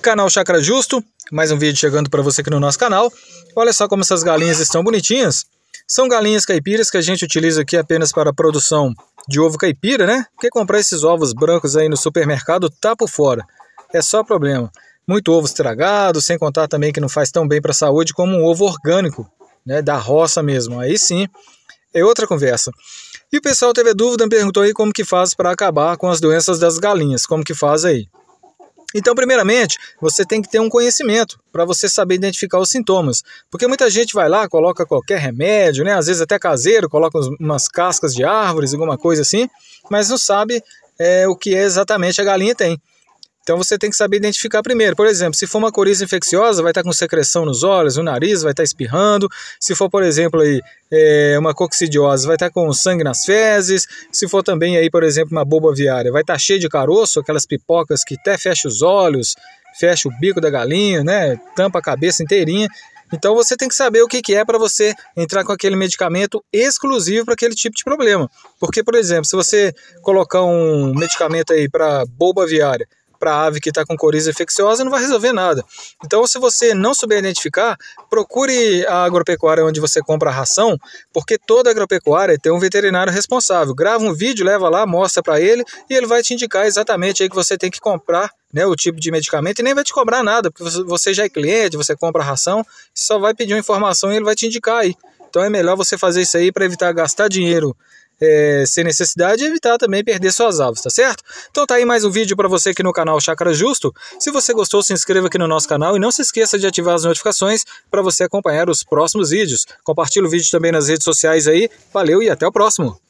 canal Chakra Justo, mais um vídeo chegando para você aqui no nosso canal. Olha só como essas galinhas estão bonitinhas. São galinhas caipiras que a gente utiliza aqui apenas para a produção de ovo caipira, né? Porque comprar esses ovos brancos aí no supermercado tá por fora. É só problema. Muito ovo estragado, sem contar também que não faz tão bem para a saúde como um ovo orgânico, né? Da roça mesmo. Aí sim, é outra conversa. E o pessoal teve dúvida, me perguntou aí como que faz para acabar com as doenças das galinhas, como que faz aí. Então, primeiramente, você tem que ter um conhecimento para você saber identificar os sintomas. Porque muita gente vai lá, coloca qualquer remédio, né? às vezes até caseiro, coloca umas cascas de árvores, alguma coisa assim, mas não sabe é, o que é exatamente a galinha tem. Então você tem que saber identificar primeiro. Por exemplo, se for uma coriza infecciosa, vai estar tá com secreção nos olhos, no nariz, vai estar tá espirrando. Se for, por exemplo, aí, é, uma coccidiose, vai estar tá com sangue nas fezes. Se for também, aí, por exemplo, uma boba viária, vai estar cheio de caroço, aquelas pipocas que até fecha os olhos, fecha o bico da galinha, né? tampa a cabeça inteirinha. Então você tem que saber o que, é para você entrar com aquele medicamento exclusivo para aquele tipo de problema. Porque, por exemplo, se você colocar um medicamento aí para boba viária para a ave que está com coriza infecciosa não vai resolver nada. Então, se você não souber identificar, procure a agropecuária onde você compra a ração, porque toda agropecuária tem um veterinário responsável. Grava um vídeo, leva lá, mostra para ele e ele vai te indicar exatamente aí que você tem que comprar né, o tipo de medicamento e nem vai te cobrar nada, porque você já é cliente, você compra a ração, só vai pedir uma informação e ele vai te indicar aí. Então é melhor você fazer isso aí para evitar gastar dinheiro é, sem necessidade e evitar também perder suas aves, tá certo? Então tá aí mais um vídeo para você aqui no canal Chácara Justo. Se você gostou, se inscreva aqui no nosso canal e não se esqueça de ativar as notificações para você acompanhar os próximos vídeos. Compartilhe o vídeo também nas redes sociais aí. Valeu e até o próximo!